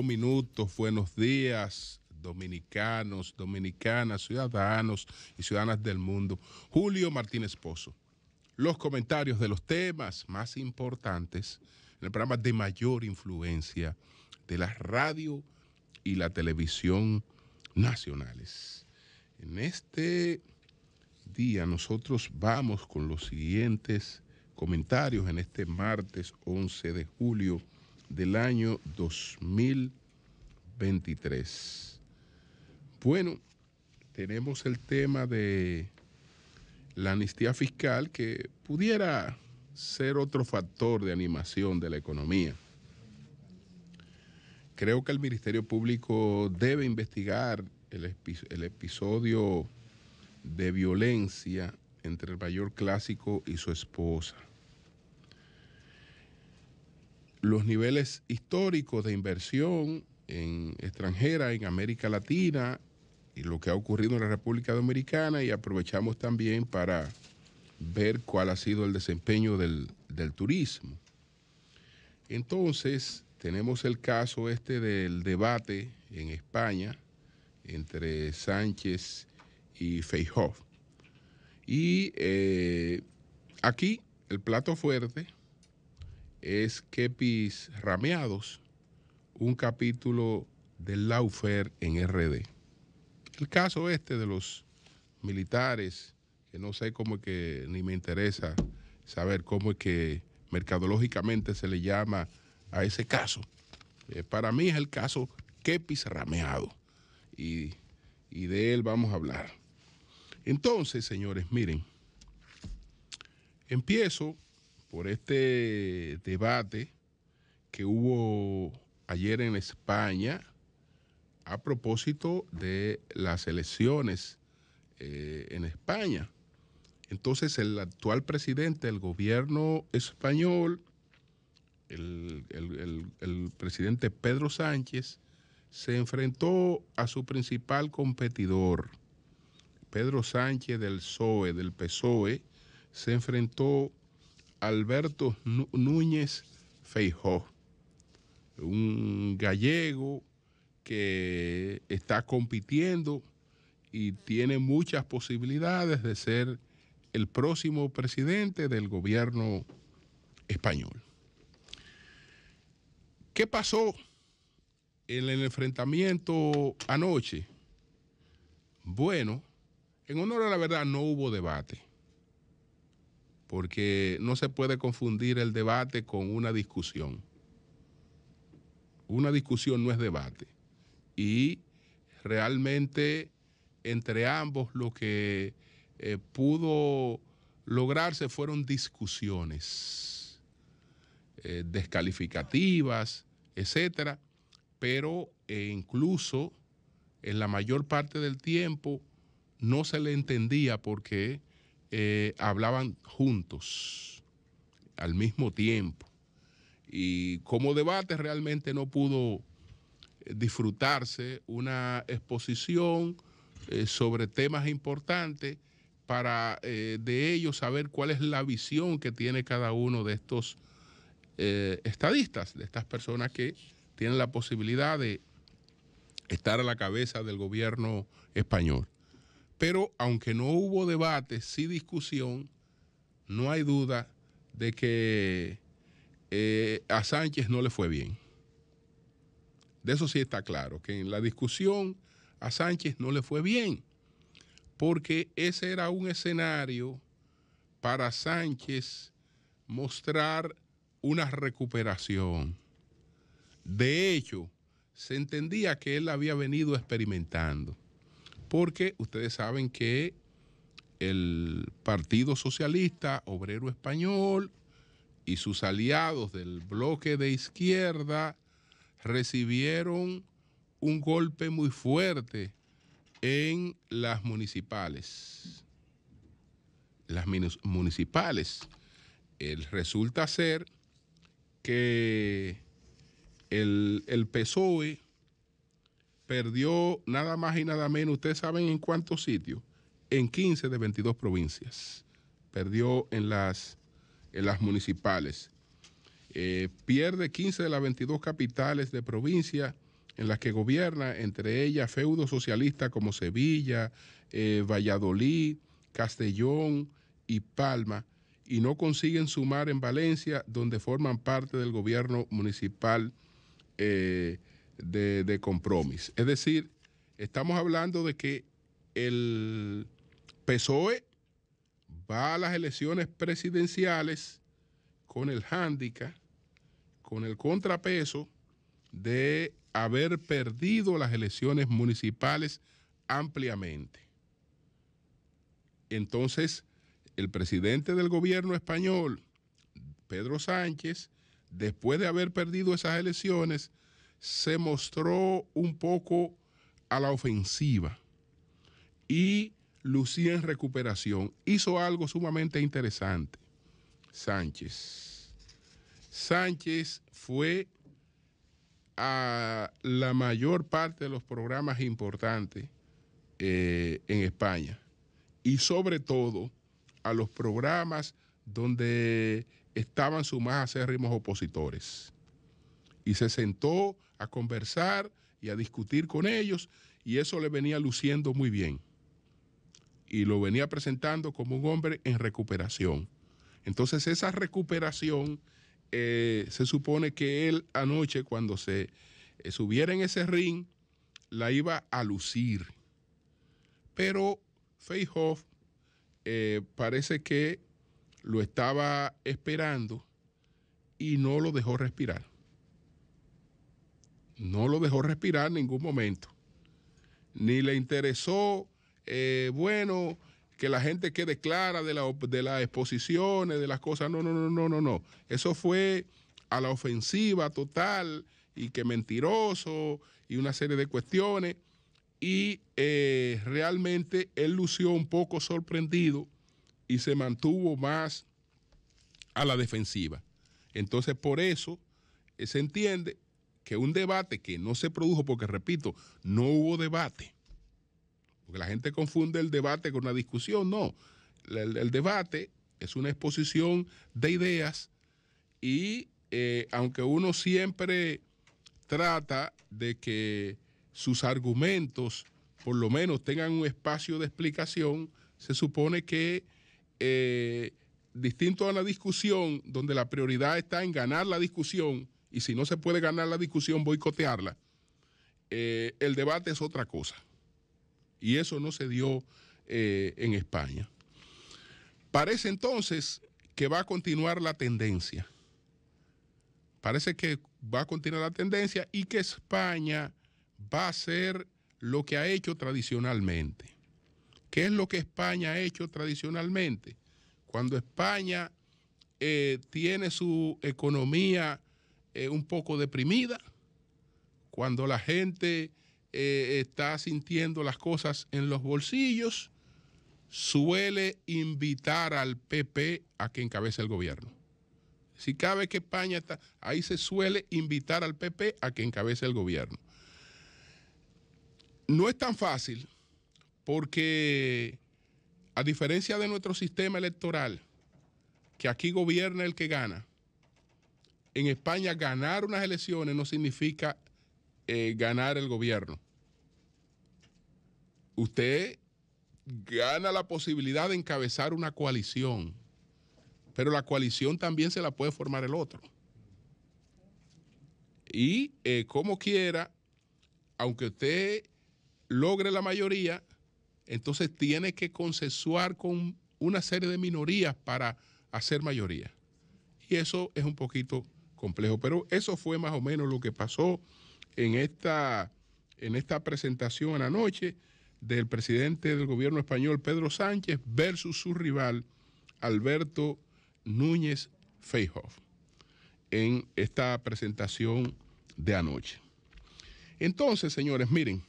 minutos. Buenos días, dominicanos, dominicanas, ciudadanos y ciudadanas del mundo. Julio Martínez Pozo. Los comentarios de los temas más importantes en el programa de mayor influencia de la radio y la televisión nacionales. En este día nosotros vamos con los siguientes comentarios en este martes 11 de julio del año 2023. Bueno, tenemos el tema de la amnistía fiscal que pudiera ser otro factor de animación de la economía. Creo que el Ministerio Público debe investigar el, el episodio de violencia entre el mayor clásico y su esposa los niveles históricos de inversión en extranjera en América Latina y lo que ha ocurrido en la República Dominicana y aprovechamos también para ver cuál ha sido el desempeño del, turismo. Entonces, tenemos el caso este del debate en España entre Sánchez y Feijóo. Y eh, aquí el plato fuerte es Kepis Rameados, un capítulo del Laufer en RD. El caso este de los militares, que no sé cómo es que, ni me interesa saber cómo es que mercadológicamente se le llama a ese caso. Eh, para mí es el caso Kepis Rameado y de él vamos a hablar. Entonces, señores, miren, empiezo por este debate que hubo ayer en España a propósito de las elecciones eh, en España. Entonces el actual presidente del gobierno español, el, presidente Pedro Sánchez, se enfrentó a su principal competidor, Pedro Sánchez del PSOE, del PSOE, se enfrentó Alberto Núñez Feijó, un gallego que está compitiendo y tiene muchas posibilidades de ser el próximo presidente del gobierno español. ¿Qué pasó en el enfrentamiento anoche? Bueno, en honor a la verdad no hubo debate porque no se puede confundir el debate con una discusión. Una discusión no es debate. Y realmente entre ambos lo que eh, pudo lograrse fueron discusiones eh, descalificativas, etc. pero eh, incluso en la mayor parte del tiempo no se le entendía por qué eh, hablaban juntos, al mismo tiempo. Y como debate realmente no pudo eh, disfrutarse una exposición eh, sobre temas importantes para de ellos saber cuál es la visión que tiene cada uno de estos estadistas, de estas personas que tienen la posibilidad de estar a la cabeza del gobierno español. Pero aunque no hubo debate, sí discusión, no hay duda de que eh, a Sánchez no le fue bien. De eso sí está claro, que en la discusión a Sánchez no le fue bien, porque ese era un escenario para Sánchez mostrar una recuperación. De hecho, se entendía que él había venido experimentando porque ustedes saben que el Partido Socialista Obrero Español y sus aliados del bloque de izquierda recibieron un golpe muy fuerte en las municipales. Las municipales. El, eh, resulta ser que el PSOE perdió nada más y nada menos, ustedes saben en cuántos sitios, en 15 de 22 provincias. Perdió en las, las municipales. Eh, pierde 15 de las 22 capitales de provincia en las que gobierna, entre ellas feudo socialista como Sevilla, eh, Valladolid, Castellón y Palma, y no consiguen sumar en Valencia, donde forman parte del gobierno municipal eh, de, compromiso. Es decir, estamos hablando de que el PSOE va a las elecciones presidenciales con el hándicap, con el contrapeso de haber perdido las elecciones municipales ampliamente. Entonces, el presidente del gobierno español, Pedro Sánchez, después de haber perdido esas elecciones, se mostró un poco a la ofensiva y lucía en recuperación. Hizo algo sumamente interesante. Sánchez. Sánchez fue a la mayor parte de los programas importantes eh, en España y sobre todo a los programas donde estaban sus más acérrimos opositores y se sentó a conversar y a discutir con ellos y eso le venía luciendo muy bien. Y lo venía presentando como un hombre en recuperación. Entonces esa recuperación eh, se supone que él anoche cuando se eh, subiera en ese ring la iba a lucir. Pero Feijoff eh, parece que lo estaba esperando y no lo dejó respirar no lo dejó respirar en ningún momento. Ni le interesó, eh, bueno, que la gente quede clara de, la, las exposiciones, de las cosas. No, no, no, no, no, no. Eso fue a la ofensiva total y que mentiroso y una serie de cuestiones. Y eh, realmente él lució un poco sorprendido y se mantuvo más a la defensiva. Entonces por eso eh, se entiende que un debate que no se produjo, porque repito, no hubo debate, porque la gente confunde el debate con una discusión, no. El, debate es una exposición de ideas y eh, aunque uno siempre trata de que sus argumentos por lo menos tengan un espacio de explicación, se supone que eh, distinto a la discusión, donde la prioridad está en ganar la discusión, y si no se puede ganar la discusión, boicotearla, eh, el debate es otra cosa. Y eso no se dio eh, en España. Parece entonces que va a continuar la tendencia. Parece que va a continuar la tendencia y que España va a hacer lo que ha hecho tradicionalmente. ¿Qué es lo que España ha hecho tradicionalmente? Cuando España eh, tiene su economía eh, un poco deprimida, cuando la gente eh, está sintiendo las cosas en los bolsillos, suele invitar al PP a que encabece el gobierno. Si cabe que España está, ahí se suele invitar al PP a que encabece el gobierno. No es tan fácil porque, a diferencia de nuestro sistema electoral, que aquí gobierna el que gana, en España ganar unas elecciones no significa eh, ganar el gobierno. Usted gana la posibilidad de encabezar una coalición, pero la coalición también se la puede formar el otro. Y eh, como quiera, aunque usted logre la mayoría, entonces tiene que consensuar con una serie de minorías para hacer mayoría. Y eso es un poquito complejo. Pero eso fue más o menos lo que pasó en esta, en esta presentación anoche del presidente del gobierno español Pedro Sánchez versus su rival Alberto Núñez Feijóo en esta presentación de anoche. Entonces, señores, miren.